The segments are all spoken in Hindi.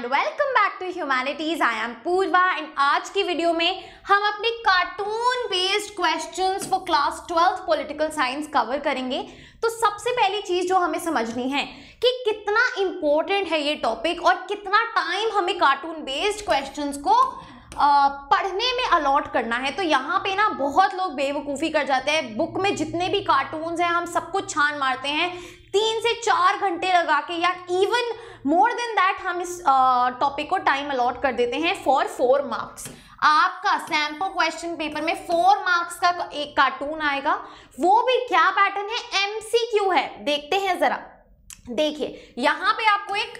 And welcome back to humanities I am Purva and आज की वीडियो में हम अपने cartoon based questions for class twelfth political science cover करेंगे तो सबसे पहली चीज़ जो हमें समझनी है कि कितना इंपॉर्टेंट है ये टॉपिक और कितना टाइम हमें कार्टून बेस्ड क्वेश्चंस को पढ़ने में अलॉट करना है तो यहाँ पे ना बहुत लोग बेवकूफ़ी कर जाते हैं बुक में जितने भी कार्टून्स हैं हम सबको छान मारते हैं तीन से चार घंटे लगा के या इवन मोर देन दैट हम इस टॉपिक को टाइम अलॉट कर देते हैं फॉर फोर मार्क्स आपका सैम्पल क्वेश्चन पेपर में फोर मार्क्स का एक कार्टून आएगा वो भी क्या पैटर्न है एम है देखते हैं ज़रा देखिए यहाँ पे आपको एक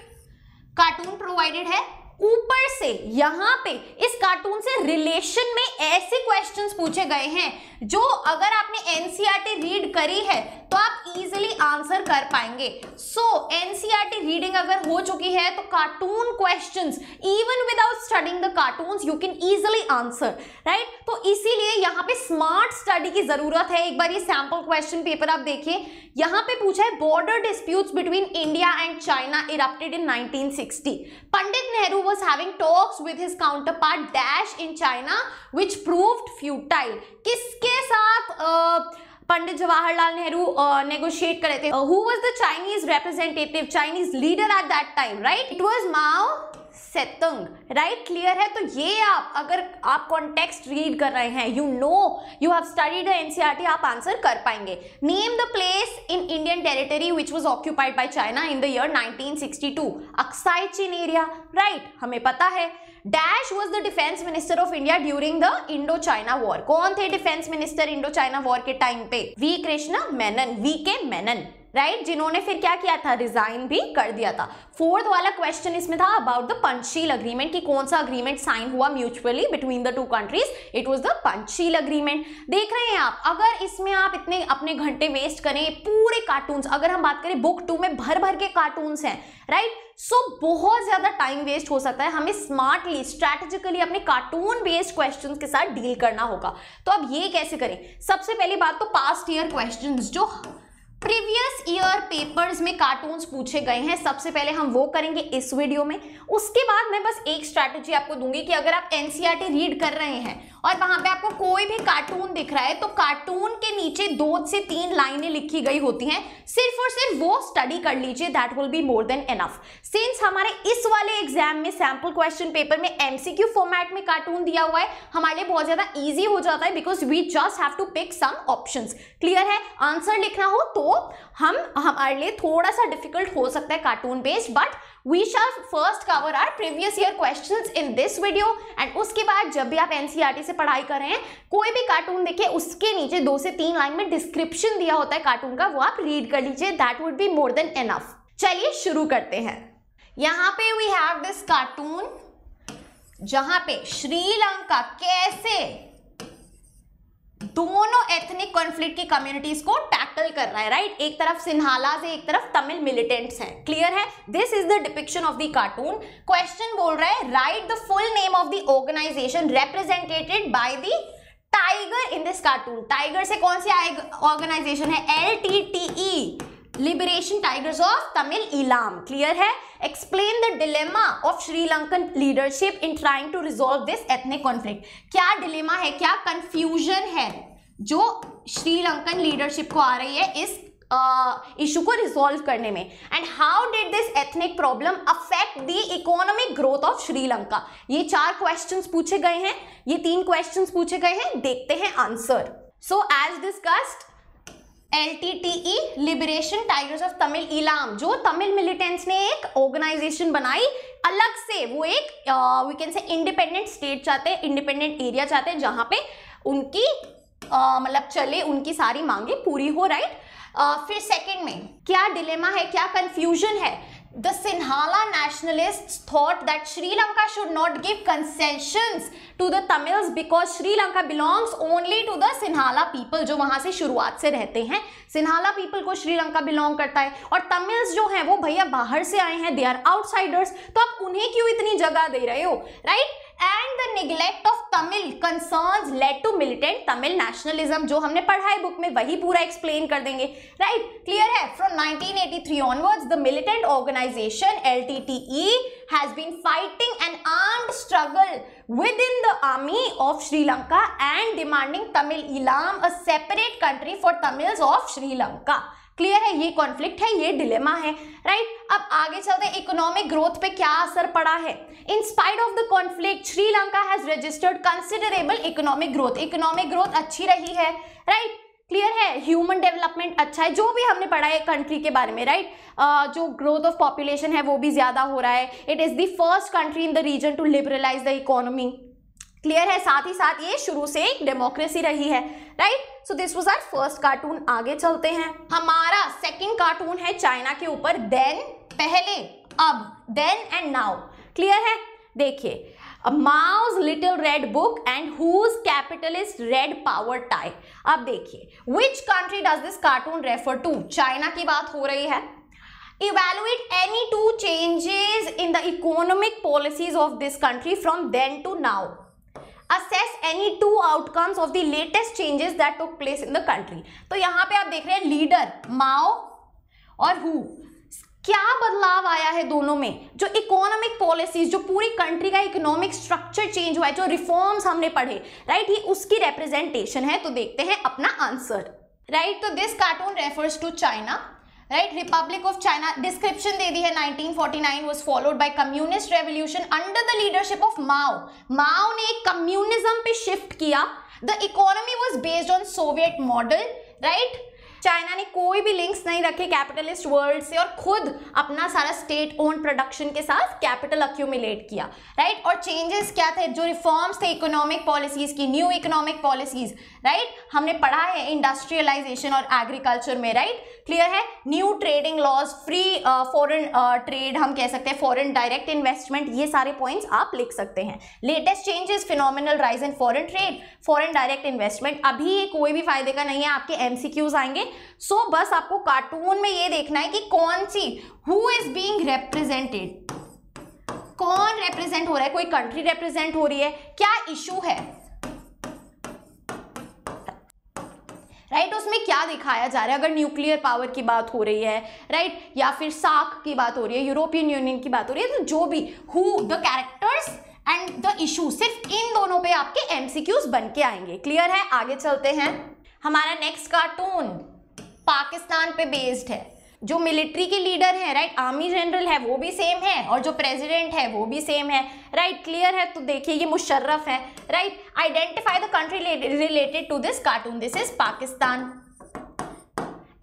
कार्टून प्रोवाइडेड है ऊपर से यहाँ पे इस कार्टून से रिलेशन में ऐसे क्वेश्चंस पूछे गए हैं जो अगर आपने एनसीईआरटी रीड e करी है तो आप इजिली आंसर कर पाएंगे so so, NCERT reading e अगर हो चुकी है तो cartoon questions even without studying the cartoons you can easily answer right तो इसीलिए यहाँ पे स्मार्ट स्टडी की जरूरत है एक बार ये सैंपल क्वेश्चन पेपर आप देखिए यहाँ पे पूछा है border disputes between India and China erupted in 1960 Pandit Nehru was having talks with his counterpart Dash in China, which proved futile. Kiske saath, uh, Pandit Jawaharlal Nehru who was the Chinese representative, Chinese leader at that time, right? It was Mao Tse Tung right clear है तो ये आप अगर आप कॉन्टेक्स्ट रीड कर रहे हैं you know you have studied the NCERT आप आंसर कर पाएंगे name the place in Indian territory which was occupied by China in the year 1962 Aksai Chin area right हमें पता है dash was the defence minister of India during the Indo China war कौन थे defence minister Indo China war के टाइम पे V Krishna Menon V K Menon right जिन्होंने फिर क्या किया था रिजाइन भी कर दिया था फोर्थ वाला क्वेश्चन इसमें था अबाउट द पंचशील अग्रीमेंट कि कौन सा अग्रीमेंट साइन हुआ mutually between the two countries it was the Panchsheel agreement देख रहे हैं आप अगर इसमें आप इतने अपने घंटे वेस्ट करें पूरे कार्टून अगर हम बात करें बुक टू में भर भर के कार्टून्स हैं राइट सो so, बहुत ज़्यादा टाइम वेस्ट हो सकता है हमें स्मार्टली स्ट्रैटेजिकली अपने कार्टून बेस्ड क्वेश्चंस के साथ डील करना होगा तो अब ये कैसे करें सबसे पहली बात तो पास्ट ईयर क्वेश्चंस जो प्रीवियस ईयर पेपर्स में कार्टून्स पूछे गए हैं सबसे पहले हम वो करेंगे इस वीडियो में उसके बाद मैं बस एक स्ट्रैटेजी आपको दूंगी कि अगर आप एनसीईआरटी रीड e कर रहे हैं और वहां पे आपको कोई भी कार्टून दिख रहा है तो कार्टून के नीचे दो से तीन लाइनें लिखी गई होती हैं सिर्फ और सिर्फ वो स्टडी कर लीजिए that will be more than enough since हमारे इस वाले एग्जाम में सैम्पल क्वेश्चन पेपर में एमसीक्यू फॉर्मेट में कार्टून दिया हुआ है हमारे लिए बहुत ज्यादा ईजी हो जाता है because we just have to pick some option clear है आंसर लिखना हो तो हम हमारे लिए थोड़ा सा डिफिकल्ट हो सकता है cartoon based but we shall first cover our previous year questions in this video and उसके बाद जब भी आप एनसीईआरटी e से पढ़ाई कर रहे हैं कोई भी कार्टून देखे उसके नीचे दो से तीन लाइन में डिस्क्रिप्शन दिया होता है कार्टून का वो आप रीड कर लीजिए that would be more than enough चलिए शुरू करते हैं यहाँ पे वी हैव दिस कार्टून जहां पे श्रीलंका कैसे दोनों एथनिक कॉन्फ्लिक्ट की कम्युनिटीज को टैकल कर रहा है राइट एक तरफ सिन्हाला से एक तरफ तमिल मिलिटेंट्स हैं क्लियर है this is the depiction of the cartoon question बोल रहा है right the full name of the organisation represented by the tiger in this cartoon tiger से कौन सी ऑर्गेनाइजेशन है L T T E liberation tigers of Tamil Elam. Clear hai? Explain the dilemma of Sri Lankan leadership in trying to resolve this ethnic conflict. क्या dilemma है क्या confusion है जो श्रीलंकन लीडरशिप को आ रही है इस इशू uh, को रिजॉल्व करने में and how did this ethnic problem affect the economic growth of Sri Lanka ये चार क्वेश्चंस पूछे गए हैं ये तीन क्वेश्चंस पूछे गए हैं देखते हैं answer so as discussed L T T E liberation tigers of Tamil Eelam जो तमिल मिलिटेंट्स ने एक ऑर्गेनाइजेशन बनाई अलग से वो एक we can say independent state चाहते हैं इंडिपेंडेंट एरिया चाहते हैं जहाँ पे उनकी uh, मतलब चले उनकी सारी मांगे पूरी हो राइट right? uh, फिर सेकेंड में क्या डिलेमा है क्या कंफ्यूजन है the Sinhala nationalists thought that Sri Lanka should not give concessions to the Tamils because Sri Lanka belongs only to the Sinhala people jo wahan se shuruaat se rehte hain Sinhala people ko sri lanka belong karta hai aur Tamils jo hain wo bhaiya bahar se aaye hain they are outsiders to aap unhe kyu itni jagah de rahe ho right and the neglect of Tamil concern led to militant Tamil nationalism जो हमने पढ़ा है बुक में वही पूरा एक्सप्लेन कर देंगे राइट right? क्लियर है from 1983 onwards the militant organisation E has been fighting N arm struggle with in the army of Sri Lanka and demanding Tamil Ilam a separate country for Tamils of Sri Lanka clear है ये कॉन्फ्लिक्ट है ये डिलेमा है राइट right? अब आगे चलते हैं इकोनॉमिक ग्रोथ पे क्या असर पड़ा है in spite of the conflict Sri Lanka has registered considerable economic growth economic growth अच्छी रही है राइट क्लियर है ह्यूमन डेवलपमेंट अच्छा है जो भी हमने पढ़ा है कंट्री के बारे में राइट right? uh, जो ग्रोथ ऑफ पॉपुलेशन है वो भी ज़्यादा हो रहा है it is the first country in the region to liberalise the economy clear है साथ ही साथ ये शुरू से एक डेमोक्रेसी रही है right so this was our first cartoon आगे चलते हैं हमारा सेकंड कार्टून है चाइना के ऊपर देन पहले अब देन एंड नाउ क्लियर है देखिए Mao's little red book and Hu's capitalist red power tie अब देखिए which country does this cartoon refer to China की बात हो रही है evaluate any two changes in the economic policies of this country from then to now assess any two outcomes of the latest changes that took place in the country तो यहाँ पे आप देख रहे हैं लीडर माओ और हु क्या बदलाव आया है दोनों में जो इकोनॉमिक पॉलिसीज जो पूरी कंट्री का इकोनॉमिक स्ट्रक्चर चेंज हुआ है जो रिफॉर्म्स हमने पढ़े राइट ये उसकी रिप्रेजेंटेशन है तो देखते हैं अपना आंसर राइट तो this cartoon refers to China right republic of China description दे दी है 1949 was followed by communist revolution under the leadership of Mao Mao ने कम्युनिज्म पे शिफ्ट किया the economy was based on Soviet model right China ने कोई भी लिंक्स नहीं रखे कैपिटलिस्ट वर्ल्ड से और खुद अपना सारा स्टेट ओन प्रोडक्शन के साथ कैपिटल अक्यूमिलेट किया राइट और चेंजेस क्या थे जो रिफॉर्म्स थे इकोनॉमिक पॉलिसीज की न्यू इकोनॉमिक पॉलिसीज राइट हमने पढ़ा है इंडस्ट्रियलाइजेशन और एग्रीकल्चर में राइट क्लियर है new trading laws free foreign trade हम कह सकते हैं फॉरेन डायरेक्ट इन्वेस्टमेंट ये सारे पॉइंट्स आप लिख सकते हैं latest changes phenomenal rise in foreign trade foreign direct investment अभी ये कोई भी फायदे का नहीं है आपके एमसीक्यूज आएंगे सो so, बस आपको कार्टून में ये देखना है कि कौन सी हु इज बींग रेप्रेजेंटेड कौन रेप्रेजेंट हो रहा है कोई कंट्री रेप्रेजेंट हो रही है क्या इशू है राइट उसमें क्या दिखाया जा रहा है अगर न्यूक्लियर पावर की बात हो रही है राइट या फिर साख की बात हो रही है यूरोपियन यूनियन की बात हो रही है तो जो भी who the characters and the issue सिर्फ इन दोनों पे आपके एमसीक्यूज बन के आएंगे क्लियर है आगे चलते हैं हमारा नेक्स्ट कार्टून पाकिस्तान पे बेस्ड है जो मिलिट्री के लीडर हैं राइट आर्मी जनरल है वो भी सेम है और जो प्रेसिडेंट है वो भी सेम है राइट क्लियर है तो देखिए ये मुशर्रफ है right identify the country related to this cartoon this is Pakistan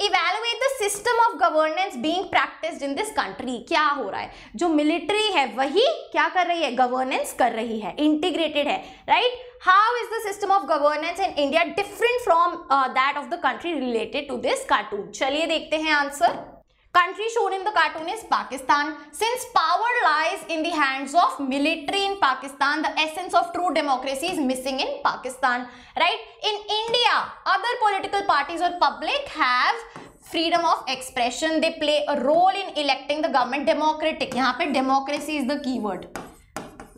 evaluate the system of governance being practised in this country क्या हो रहा है जो मिलिट्री है वही क्या कर रही है गवर्नेंस कर रही है इंटीग्रेटेड है right how is the system of governance in India different from that of the country related to this cartoon चलिए देखते हैं answer Country shown in the cartoon is Pakistan. Since power lies in the hands of military in Pakistan, the essence of true democracy is missing in Pakistan, right? In India, other political parties or public have freedom of expression. They play a role in electing the government democratic. Here, democracy is the keyword.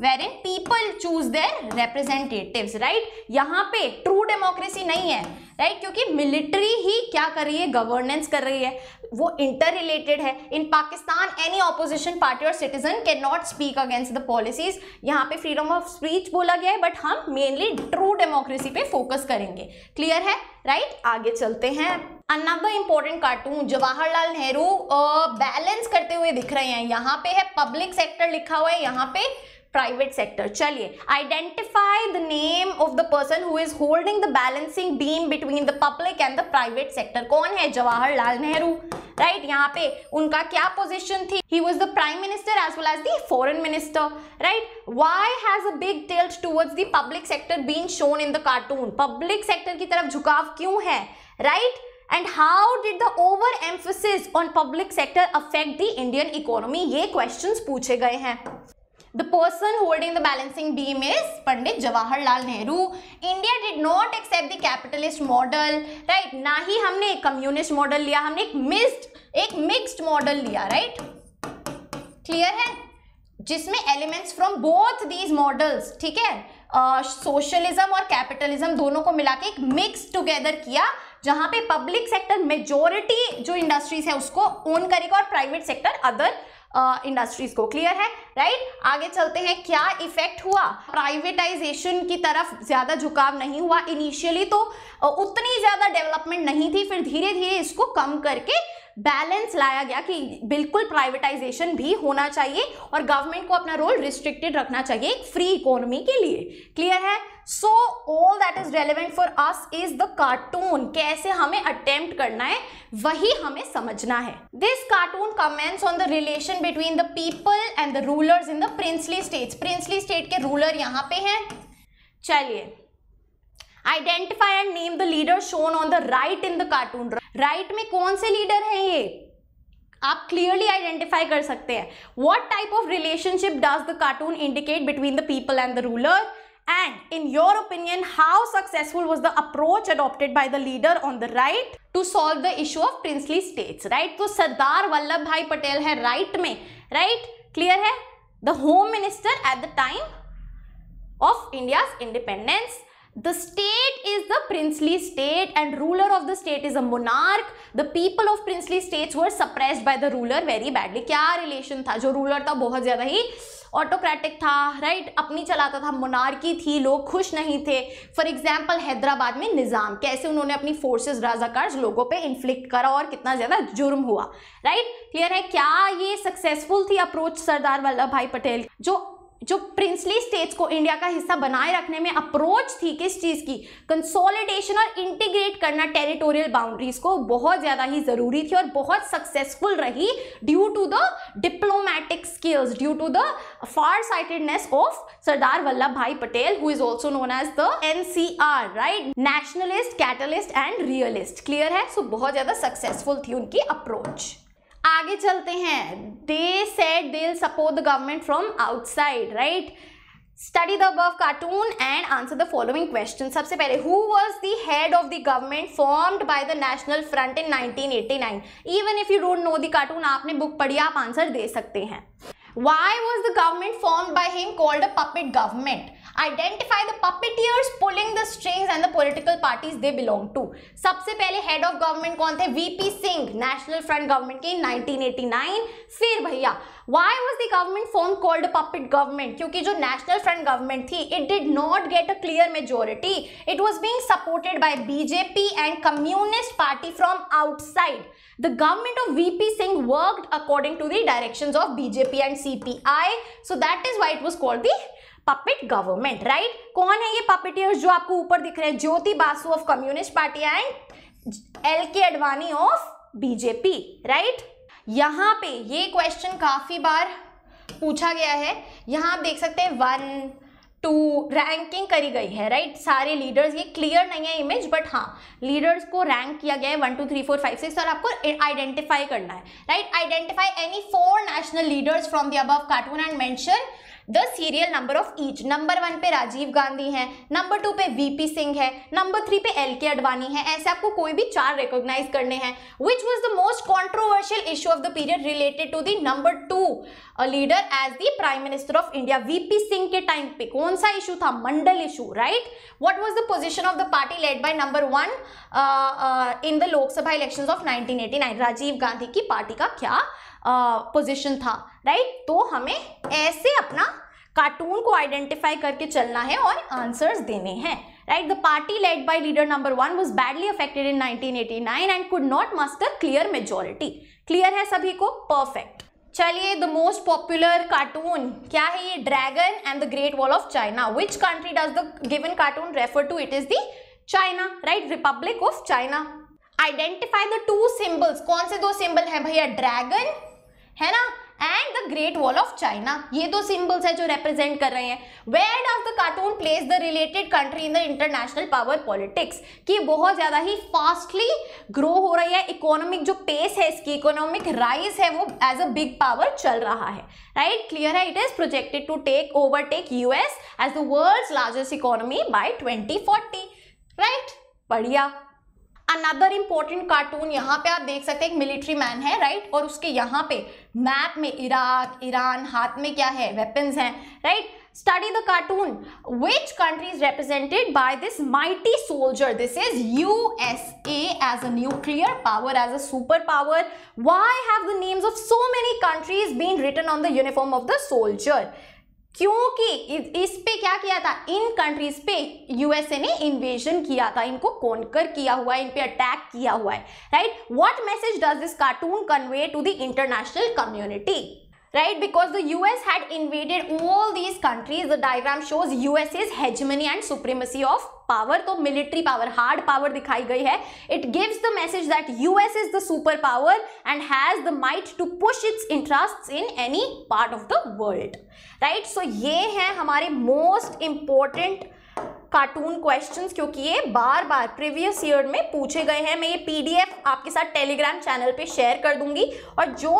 Wherein people choose their representative right यहाँ पे ट्रू डेमोक्रेसी नहीं है राइट right? क्योंकि मिलिट्री ही क्या कर रही है गवर्नेंस कर रही है वो इंटर रिलेटेड है in Pakistan any opposition party और citizen can not speak against the policies यहाँ पे फ्रीडम ऑफ स्पीच बोला गया है बट हम मेनली ट्रू डेमोक्रेसी पे फोकस करेंगे क्लियर है राइट right? आगे चलते हैं another important cartoon Jawaharlal Nehru balance करते हुए दिख रहे हैं यहाँ पे है पब्लिक सेक्टर लिखा हुआ है यहाँ पे प्राइवेट सेक्टर चलिए identify the name of the person who is holding the balancing beam between the public and the private sector कौन है जवाहरलाल नेहरू राइट right? यहाँ पे उनका क्या पोजीशन थी he was the prime minister as well as the foreign minister right why has a big tilt towards the public sector been shown in the cartoon public sector की तरफ झुकाव क्यों है right right? And how did the over emphasis on public sector affect the Indian economy ये क्वेश्चंस पूछे गए हैं The person holding the balancing beam is Pandit Jawaharlal Nehru. India did not accept the capitalist model, right? na hi humne ek communist model liya humne ek mixed ek mixed model liya right? Clear hai jisme elements from both these models ठीक hai सोशलिज्म uh, और कैपिटलिज्म दोनों को मिला के एक मिक्स टुगेदर किया जहां पे पब्लिक सेक्टर मेजोरिटी जो इंडस्ट्रीज है उसको ओन करेगा और प्राइवेट सेक्टर अदर इंडस्ट्रीज को क्लियर है राइट आगे चलते हैं क्या इफेक्ट हुआ प्राइवेटाइजेशन की तरफ ज्यादा झुकाव नहीं हुआ इनिशियली तो उतनी ज्यादा डेवलपमेंट नहीं थी फिर धीरे धीरे इसको कम करके बैलेंस लाया गया कि बिल्कुल प्राइवेटाइजेशन भी होना चाहिए और गवर्नमेंट को अपना रोल रिस्ट्रिक्टेड रखना चाहिए एक फ्री इकोनॉमी के लिए क्लियर है so all that is relevant for us is the cartoon कैसे हमें अटेम्प्ट करना है वही हमें समझना है this cartoon comments on the relation between the people and the rulers in the princely state princely state के रूलर यहाँ पे हैं चलिए identify and name the leader shown on the right in the cartoon right right में कौन से लीडर हैं ये आप क्लियरली आइडेंटिफाई कर सकते हैं what type of relationship does the cartoon indicate between the people and the ruler and in your opinion how successful was the approach adopted by the leader on the right to solve the issue of princely state right तो सरदार वल्लभ भाई पटेल है राइट right में राइट right? क्लियर है the home minister at the time of India independence The state is the princely state and ruler of the state is a monarch. The people of princely states were suppressed by the ruler very badly. kya relation tha jo ruler tha bahut zyada hi autocratic था राइट right? अपनी चलाता था मोनार्की थी लोग खुश नहीं थे फॉर एग्जाम्पल हैदराबाद में निज़ाम कैसे उन्होंने अपनी फोर्सेस राजाकार्ज लोगों पे इन्फ्लिक्ट करा और कितना ज़्यादा जुर्म हुआ राइट right? क्लियर है क्या ये सक्सेसफुल थी अप्रोच सरदार वल्लभ भाई पटेल जो जो प्रिंसली स्टेट्स को इंडिया का हिस्सा बनाए रखने में अप्रोच थी किस चीज़ की कंसोलिडेशन और इंटीग्रेट करना टेरिटोरियल बाउंड्रीज को बहुत ज़्यादा ही ज़रूरी थी और बहुत सक्सेसफुल रही due to the diplomatic skills due to the far sightedness of Sardar Vallabh Bhai Patel who is also known as the N C R right nationalist catalyst and realist clear है सो so बहुत ज़्यादा सक्सेसफुल थी उनकी अप्रोच आगे चलते हैं they said they support the government from outside right study the above cartoon and answer the following question सबसे पहले who was the head of the government formed by the national front in 1989 even if you don't know the cartoon आपने बुक पढ़ी आप आंसर दे सकते हैं why was the government form by him called a puppet government identify the puppeteers strings and the political parties they belong to. सबसे पहले head of government कौन थे? V.P. Singh, National Front government के 1989. फिर भैया, why was the government formed called puppet government? क्योंकि जो National Front government थी, it did not get a clear majority. It was being supported by B.J.P. and Communist Party from outside. The government of V.P. Singh worked according to the directions of B.J.P. and C.P.I. So that is why it was called the puppet government right कौन है ये पपेटियर्स जो आपको ऊपर दिख रहे हैं Jyoti Basu of communist party and L K Advani of BJP right यहां पे ये क्वेश्चन काफी बार पूछा गया है यहां आप देख सकते हैं वन टू रैंकिंग करी गई है राइट right? सारे लीडर्स ये क्लियर नहीं है इमेज बट हाँ लीडर्स को रैंक किया गया है one two three four five six और आपको आइडेंटिफाई करना है right identify any four national leaders from the above cartoon and mention the serial number of each number one पे राजीव गांधी है नंबर टू पे वीपी सिंह है नंबर थ्री पे एल के अडवाणी है ऐसे आपको कोई भी चार रिकॉग्नाइज करने हैं which was the most controversial issue of the period related to दंबर number two leader as the prime minister of India VP Singh के टाइम पे कौन सा इशू था मंडल issue right what was the position of the party led by number one in the Lok Sabha election of nineteen eighty nine Rajiv Gandhi की पार्टी का क्या पोजिशन था राइट तो हमें ऐसे अपना कार्टून को आइडेंटिफाई करके चलना है और आंसर्स देने हैं right the by leader number leader number 1 was badly affected in 1989 and could not muster clear majority clear है सभी को परफेक्ट चलिए द मोस्ट पॉपुलर कार्टून क्या है ये dragon and the great wall of China which country does the given cartoon refer to it is the China right republic of China identify the two symbols कौन से दो सिंबल हैं भैया ड्रैगन है ना and the great wall of China ये दो सिंबल्स है जो रिप्रेजेंट कर रहे हैं where does the cartoon place the related country in the international power politics कि बहुत ज़्यादा ही फास्टली ग्रो हो रही है इकोनॉमिक जो पेस है इसकी इकोनॉमिक राइज है वो एज अ बिग पावर चल रहा है राइट क्लियर है it is projected to take overtake US as the world largest economy by twenty forty right बढ़िया अनदर इंपॉर्टेंट कार्टून यहाँ पे आप देख सकते हैं एक मिलिट्री मैन है राइट right? और उसके यहाँ पे मैप में इराक ईरान हाथ में क्या है वेपन्स हैं right study the cartoon which countries represented by this mighty soldier this is U S as a nuclear power as a super power why have the names of so many countries been written on the uniform of the soldier क्योंकि इस पे क्या किया था इन कंट्रीज पे यूएसए ने इन्वेजन किया था इनको कॉन्कर किया हुआ है इन पे अटैक किया हुआ है right what message does this cartoon convey to the international community right because the us had invaded all these countries the diagram shows us's hegemony and supremacy of power तो military power hard power दिखाई गई है it gives the message that us is the superpower and has the might to push its interests in any part of the world right so ये हैं हमारे most important कार्टून क्वेश्चंस क्योंकि ये बार बार प्रीवियस ईयर में पूछे गए हैं मैं ये पीडीएफ आपके साथ टेलीग्राम चैनल पे शेयर कर दूंगी और जो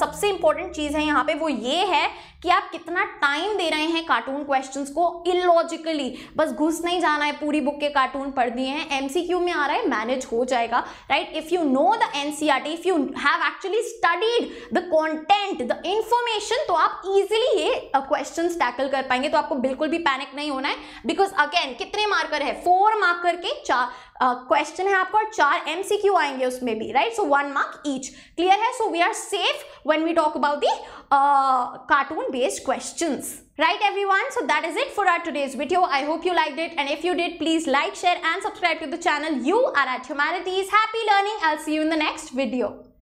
सबसे इंपॉर्टेंट चीज है यहाँ पे वो ये है कि आप कितना टाइम दे रहे हैं कार्टून क्वेश्चंस को इलॉजिकली बस घुस नहीं जाना है पूरी बुक के कार्टून पढ़ दिए हैं एमसीक्यू में आ रहा है मैनेज हो जाएगा right if you know the NCR if you have actually studied the content the information तो आप इजिली ये क्वेश्चन टैकल कर पाएंगे तो आपको बिल्कुल भी पैनिक नहीं होना है बिकॉज अगेन कितने मार्कर है फोर मार्कर के चार क्वेश्चन है आपका और चार MCQ आएंगे उसमें भी right? So one mark each. Clear है so we are safe when we talk about the cartoon based questions right everyone so that is it for our today's video i hope you liked it and if you did please like share and subscribe to the channel you are at humanities happy learning i'll see you in the next video